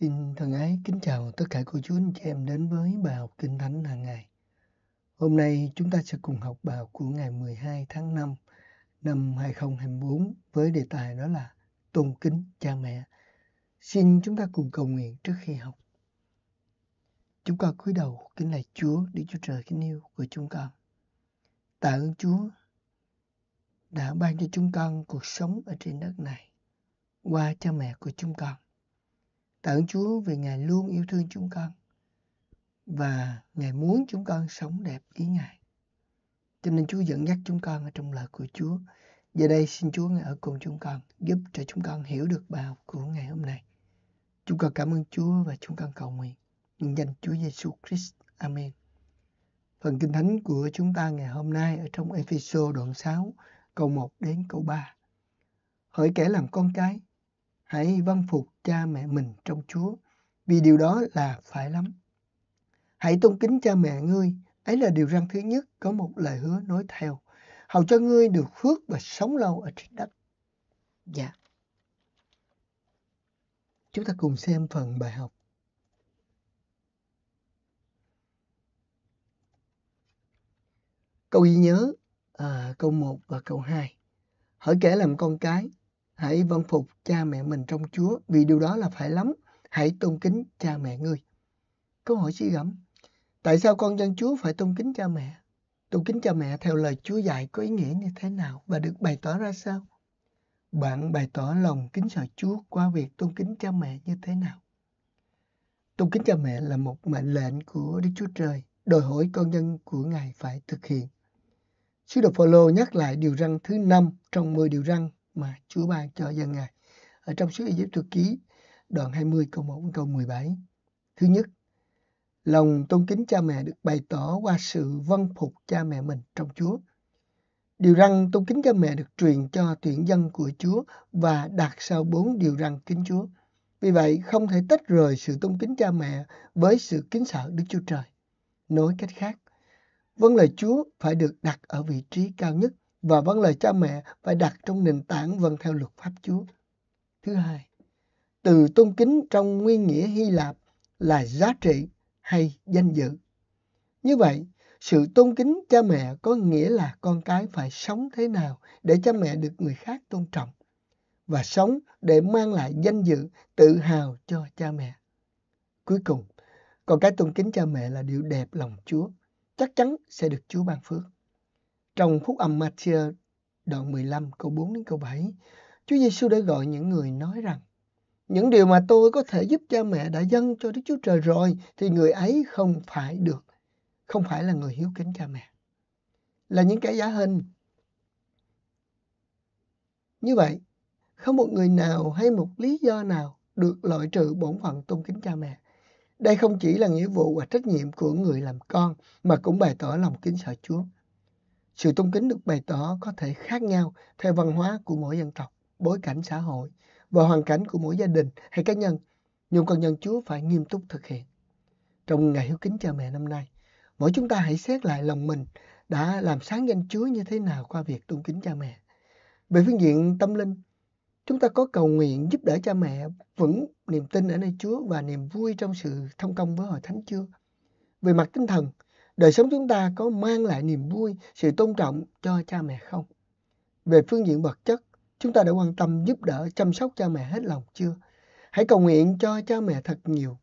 Xin thân ái kính chào tất cả cô chú anh chị em đến với bài học Kinh Thánh hàng ngày. Hôm nay chúng ta sẽ cùng học bài học của ngày 12 tháng 5 năm 2024 với đề tài đó là Tôn kính cha mẹ. Xin chúng ta cùng cầu nguyện trước khi học. Chúng con cúi đầu kính lạy Chúa, để Chúa Trời kính yêu của chúng con. Tạ ơn Chúa đã ban cho chúng con cuộc sống ở trên đất này qua cha mẹ của chúng con Tạ ơn Chúa vì Ngài luôn yêu thương chúng con và Ngài muốn chúng con sống đẹp ý Ngài. Cho nên Chúa dẫn dắt chúng con ở trong lời của Chúa. Giờ đây xin Chúa Ngài ở cùng chúng con, giúp cho chúng con hiểu được bài học của ngày hôm nay. Chúng con cảm ơn Chúa và chúng con cầu nguyện. Nhân danh Chúa Giêsu Christ. Amen. Phần Kinh Thánh của chúng ta ngày hôm nay ở trong Ephesos đoạn 6, câu 1 đến câu 3. Hỡi kẻ làm con cái, Hãy vâng phục cha mẹ mình trong Chúa, vì điều đó là phải lắm. Hãy tôn kính cha mẹ ngươi, ấy là điều răn thứ nhất có một lời hứa nối theo, hầu cho ngươi được phước và sống lâu ở trên đất. Dạ. Chúng ta cùng xem phần bài học. Câu ghi nhớ à, câu 1 và câu 2. Hỡi kẻ làm con cái, Hãy vâng phục cha mẹ mình trong Chúa vì điều đó là phải lắm. Hãy tôn kính cha mẹ ngươi. Câu hỏi suy gẫm. Tại sao con dân Chúa phải tôn kính cha mẹ? Tôn kính cha mẹ theo lời Chúa dạy có ý nghĩa như thế nào và được bày tỏ ra sao? Bạn bày tỏ lòng kính sợ Chúa qua việc tôn kính cha mẹ như thế nào? Tôn kính cha mẹ là một mệnh lệnh của Đức Chúa Trời, đòi hỏi con dân của Ngài phải thực hiện. Sứ đồ Phaolô nhắc lại điều răn thứ năm trong 10 điều răn mà Chúa ban cho dân Ngài. Ở trong sách Egypt thư ký đoạn 20 câu 1 câu 17. Thứ nhất, lòng tôn kính cha mẹ được bày tỏ qua sự vâng phục cha mẹ mình trong Chúa. Điều răn tôn kính cha mẹ được truyền cho tuyển dân của Chúa và đặt sau bốn điều răn kính Chúa. Vì vậy, không thể tách rời sự tôn kính cha mẹ với sự kính sợ Đức Chúa Trời. Nói cách khác, vâng lời Chúa phải được đặt ở vị trí cao nhất và vâng lời cha mẹ phải đặt trong nền tảng vâng theo luật pháp Chúa. Thứ hai, từ tôn kính trong nguyên nghĩa Hy Lạp là giá trị hay danh dự. Như vậy, sự tôn kính cha mẹ có nghĩa là con cái phải sống thế nào để cha mẹ được người khác tôn trọng và sống để mang lại danh dự tự hào cho cha mẹ. Cuối cùng, con cái tôn kính cha mẹ là điều đẹp lòng Chúa, chắc chắn sẽ được Chúa ban phước. Trong phúc âm Matthew đoạn 15 câu 4 đến câu 7, Chúa Giêsu đã gọi những người nói rằng những điều mà tôi có thể giúp cha mẹ đã dâng cho Đức Chúa Trời rồi thì người ấy không phải được, không phải là người hiếu kính cha mẹ. Là những kẻ giả hình. Như vậy, không một người nào hay một lý do nào được loại trừ bổn phận tôn kính cha mẹ. Đây không chỉ là nghĩa vụ và trách nhiệm của người làm con mà cũng bày tỏ lòng kính sợ Chúa. Sự tôn kính được bày tỏ có thể khác nhau theo văn hóa của mỗi dân tộc, bối cảnh xã hội và hoàn cảnh của mỗi gia đình hay cá nhân, nhưng con nhân Chúa phải nghiêm túc thực hiện. Trong ngày hiếu kính cha mẹ năm nay, mỗi chúng ta hãy xét lại lòng mình đã làm sáng danh Chúa như thế nào qua việc tôn kính cha mẹ. Về phương diện tâm linh, chúng ta có cầu nguyện giúp đỡ cha mẹ vững niềm tin ở nơi Chúa và niềm vui trong sự thông công với hội thánh chưa? Về mặt tinh thần, đời sống chúng ta có mang lại niềm vui, sự tôn trọng cho cha mẹ không? Về phương diện vật chất, chúng ta đã quan tâm giúp đỡ chăm sóc cha mẹ hết lòng chưa? Hãy cầu nguyện cho cha mẹ thật nhiều,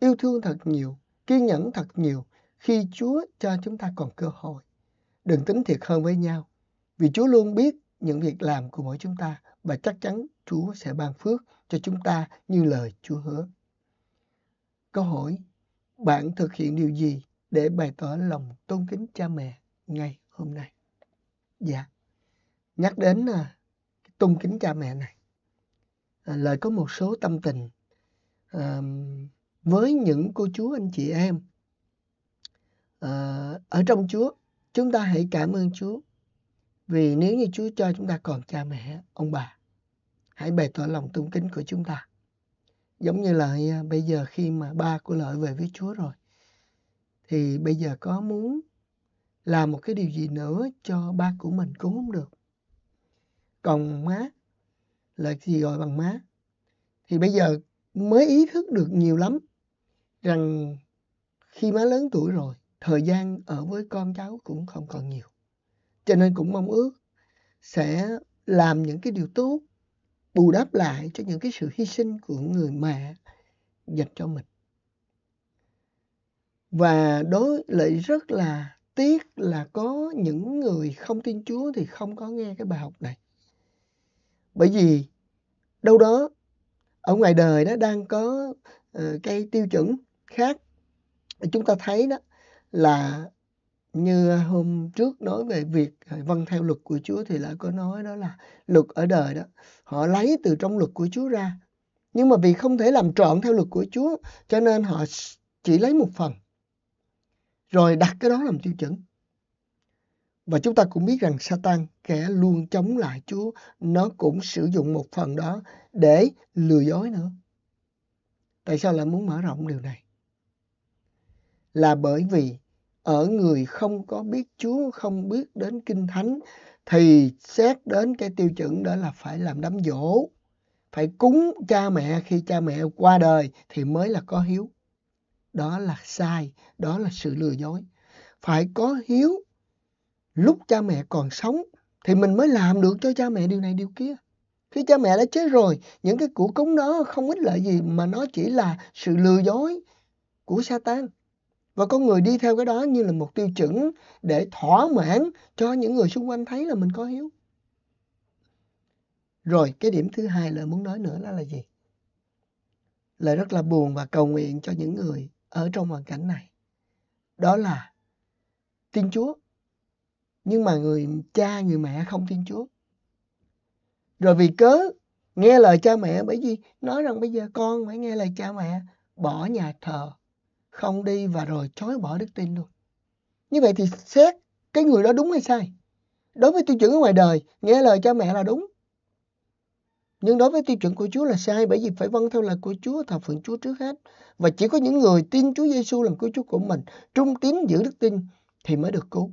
yêu thương thật nhiều, kiên nhẫn thật nhiều khi Chúa cho chúng ta còn cơ hội. Đừng tính thiệt hơn với nhau, vì Chúa luôn biết những việc làm của mỗi chúng ta và chắc chắn Chúa sẽ ban phước cho chúng ta như lời Chúa hứa. Câu hỏi, bạn thực hiện điều gì để bày tỏ lòng tôn kính cha mẹ ngay hôm nay. Dạ, nhắc đến à, tôn kính cha mẹ này, à, lời có một số tâm tình à, với những cô chú anh chị em à, ở trong Chúa, chúng ta hãy cảm ơn Chúa vì nếu như Chúa cho chúng ta còn cha mẹ, ông bà, hãy bày tỏ lòng tôn kính của chúng ta. Giống như là à, bây giờ khi mà ba của lợi về với Chúa rồi, thì bây giờ có muốn làm một cái điều gì nữa cho ba của mình cũng không được còn má là gì gọi bằng má thì bây giờ mới ý thức được nhiều lắm rằng khi má lớn tuổi rồi thời gian ở với con cháu cũng không còn nhiều cho nên cũng mong ước sẽ làm những cái điều tốt bù đắp lại cho những cái sự hy sinh của người mẹ dành cho mình và đối lại rất là tiếc là có những người không tin Chúa thì không có nghe cái bài học này. Bởi vì đâu đó ở ngoài đời nó đang có uh, cái tiêu chuẩn khác. Chúng ta thấy đó là như hôm trước nói về việc vâng theo luật của Chúa thì lại có nói đó là luật ở đời đó họ lấy từ trong luật của Chúa ra nhưng mà vì không thể làm trọn theo luật của Chúa cho nên họ chỉ lấy một phần rồi đặt cái đó làm tiêu chuẩn. Và chúng ta cũng biết rằng Satan kẻ luôn chống lại Chúa, nó cũng sử dụng một phần đó để lừa dối nữa. Tại sao lại muốn mở rộng điều này? Là bởi vì ở người không có biết Chúa, không biết đến Kinh Thánh thì xét đến cái tiêu chuẩn đó là phải làm đám dỗ, phải cúng cha mẹ khi cha mẹ qua đời thì mới là có hiếu đó là sai đó là sự lừa dối phải có hiếu lúc cha mẹ còn sống thì mình mới làm được cho cha mẹ điều này điều kia khi cha mẹ đã chết rồi những cái củ cúng đó không ích lợi gì mà nó chỉ là sự lừa dối của Satan và con người đi theo cái đó như là một tiêu chuẩn để thỏa mãn cho những người xung quanh thấy là mình có hiếu rồi cái điểm thứ hai lời muốn nói nữa là, là gì lời rất là buồn và cầu nguyện cho những người ở trong hoàn cảnh này đó là tin Chúa nhưng mà người cha người mẹ không tin Chúa rồi vì cớ nghe lời cha mẹ bởi vì nói rằng bây giờ con phải nghe lời cha mẹ bỏ nhà thờ không đi và rồi chối bỏ đức tin luôn như vậy thì xét cái người đó đúng hay sai đối với tiêu chuẩn ở ngoài đời nghe lời cha mẹ là đúng nhưng đối với tiêu chuẩn của Chúa là sai bởi vì phải vâng theo lời của Chúa, thờ phượng Chúa trước hết. Và chỉ có những người tin Chúa Giêsu làm cứu Chúa của mình, trung tín giữ đức tin thì mới được cứu.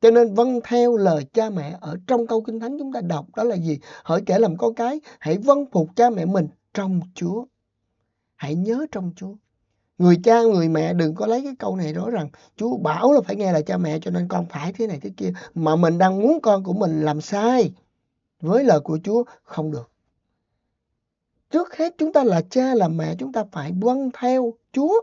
Cho nên vâng theo lời cha mẹ ở trong câu Kinh Thánh chúng ta đọc đó là gì? Hỡi kẻ làm con cái, hãy vâng phục cha mẹ mình trong Chúa. Hãy nhớ trong Chúa. Người cha, người mẹ đừng có lấy cái câu này nói rằng Chúa bảo là phải nghe lời cha mẹ cho nên con phải thế này thế kia. Mà mình đang muốn con của mình làm sai với lời của Chúa không được. Trước hết chúng ta là cha là mẹ chúng ta phải vâng theo Chúa.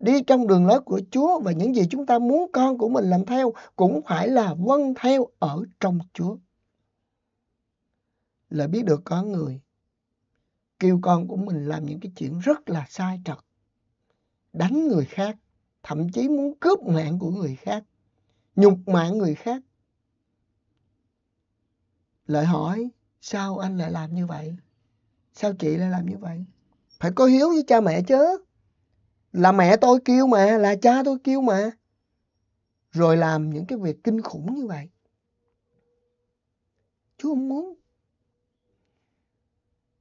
Đi trong đường lối của Chúa và những gì chúng ta muốn con của mình làm theo cũng phải là vâng theo ở trong Chúa. Là biết được có người kêu con của mình làm những cái chuyện rất là sai trật. Đánh người khác, thậm chí muốn cướp mạng của người khác, nhục mạng người khác lại hỏi sao anh lại làm như vậy sao chị lại làm như vậy phải có hiếu với cha mẹ chứ là mẹ tôi kêu mà là cha tôi kêu mà rồi làm những cái việc kinh khủng như vậy chúa không muốn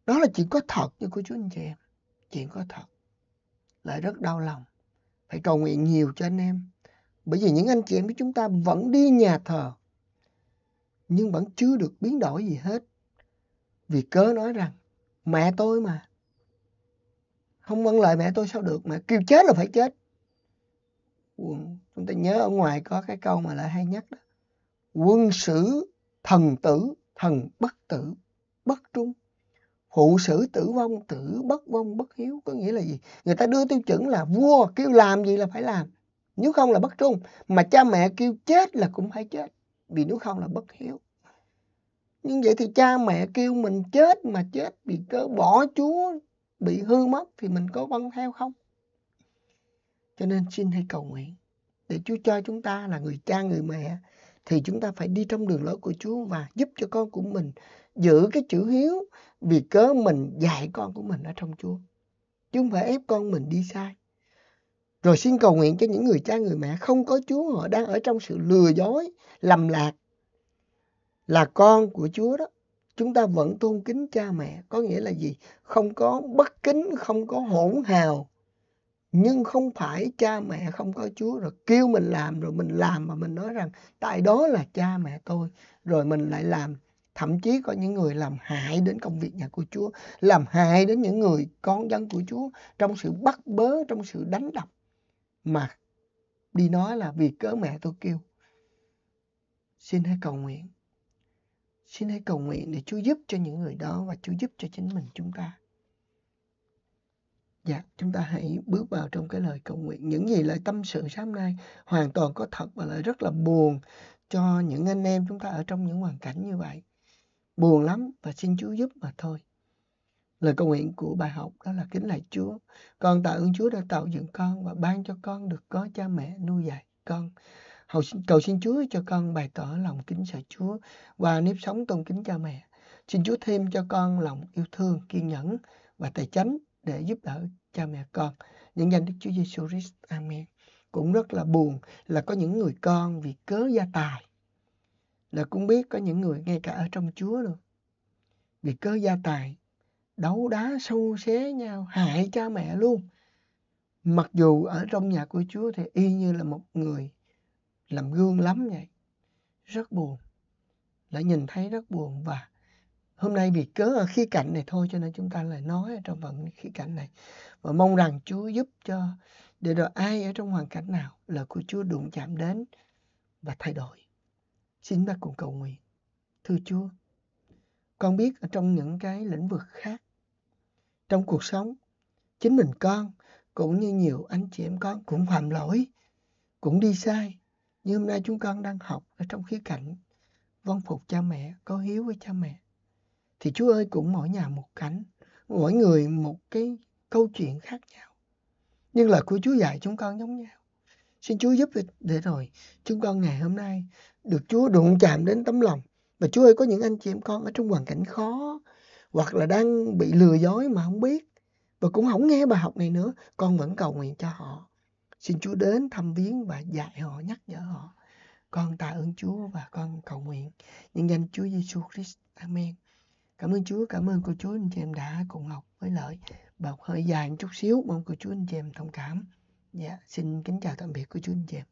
đó là chuyện có thật như của chúa anh chị em chuyện có thật lại rất đau lòng phải cầu nguyện nhiều cho anh em bởi vì những anh chị em của chúng ta vẫn đi nhà thờ nhưng vẫn chưa được biến đổi gì hết. Vì cớ nói rằng, mẹ tôi mà. Không vâng lời mẹ tôi sao được, mà kêu chết là phải chết. Quân, chúng ta nhớ ở ngoài có cái câu mà lại hay nhắc đó. Quân sử thần tử, thần bất tử, bất trung. Phụ sử tử vong, tử bất vong, bất hiếu. Có nghĩa là gì? Người ta đưa tiêu chuẩn là vua kêu làm gì là phải làm. Nếu không là bất trung. Mà cha mẹ kêu chết là cũng phải chết vì nếu không là bất hiếu nhưng vậy thì cha mẹ kêu mình chết mà chết vì cớ bỏ chúa bị hư mất thì mình có vâng theo không cho nên xin hãy cầu nguyện để chúa cho chúng ta là người cha người mẹ thì chúng ta phải đi trong đường lối của chúa và giúp cho con của mình giữ cái chữ hiếu vì cớ mình dạy con của mình ở trong chúa chúng phải ép con mình đi sai rồi xin cầu nguyện cho những người cha người mẹ không có Chúa họ đang ở trong sự lừa dối, lầm lạc. Là con của Chúa đó. Chúng ta vẫn tôn kính cha mẹ. Có nghĩa là gì? Không có bất kính, không có hỗn hào. Nhưng không phải cha mẹ không có Chúa rồi kêu mình làm rồi mình làm mà mình nói rằng tại đó là cha mẹ tôi. Rồi mình lại làm thậm chí có những người làm hại đến công việc nhà của Chúa, làm hại đến những người con dân của Chúa trong sự bắt bớ, trong sự đánh đập mà đi nói là vì cớ mẹ tôi kêu. Xin hãy cầu nguyện. Xin hãy cầu nguyện để Chúa giúp cho những người đó và Chúa giúp cho chính mình chúng ta. Dạ, chúng ta hãy bước vào trong cái lời cầu nguyện. Những gì lời tâm sự sáng nay hoàn toàn có thật và lại rất là buồn cho những anh em chúng ta ở trong những hoàn cảnh như vậy. Buồn lắm và xin Chúa giúp mà thôi. Lời cầu nguyện của bài học đó là kính lạy Chúa. Con tạ ơn Chúa đã tạo dựng con và ban cho con được có cha mẹ nuôi dạy con. Hầu xin, cầu xin Chúa cho con bày tỏ lòng kính sợ Chúa và nếp sống tôn kính cha mẹ. Xin Chúa thêm cho con lòng yêu thương, kiên nhẫn và tài chánh để giúp đỡ cha mẹ con. Nhân danh Đức Chúa Giêsu Christ. Amen. Cũng rất là buồn là có những người con vì cớ gia tài là cũng biết có những người ngay cả ở trong Chúa luôn. Vì cớ gia tài đấu đá sâu xé nhau hại cha mẹ luôn mặc dù ở trong nhà của Chúa thì y như là một người làm gương lắm vậy rất buồn lại nhìn thấy rất buồn và hôm nay vì cớ ở khía cạnh này thôi cho nên chúng ta lại nói ở trong phần khía cạnh này và mong rằng Chúa giúp cho để rồi ai ở trong hoàn cảnh nào là của Chúa đụng chạm đến và thay đổi xin ta cùng cầu nguyện thưa Chúa con biết ở trong những cái lĩnh vực khác trong cuộc sống chính mình con cũng như nhiều anh chị em con cũng phạm lỗi cũng đi sai như hôm nay chúng con đang học ở trong khía cạnh vâng phục cha mẹ có hiếu với cha mẹ thì Chúa ơi cũng mỗi nhà một cảnh mỗi người một cái câu chuyện khác nhau nhưng lời của Chúa dạy chúng con giống nhau xin Chúa giúp để rồi chúng con ngày hôm nay được Chúa đụng chạm đến tấm lòng mà Chúa ơi có những anh chị em con ở trong hoàn cảnh khó hoặc là đang bị lừa dối mà không biết và cũng không nghe bài học này nữa, con vẫn cầu nguyện cho họ. Xin Chúa đến thăm viếng và dạy họ, nhắc nhở họ. Con tạ ơn Chúa và con cầu nguyện nhân danh Chúa Giêsu Christ. Amen. Cảm ơn Chúa, cảm ơn cô chú anh chị em đã cùng học với lợi. bọc hơi dài một chút xíu, mong cô chú anh chị em thông cảm. Dạ, xin kính chào tạm biệt cô chú anh chị em.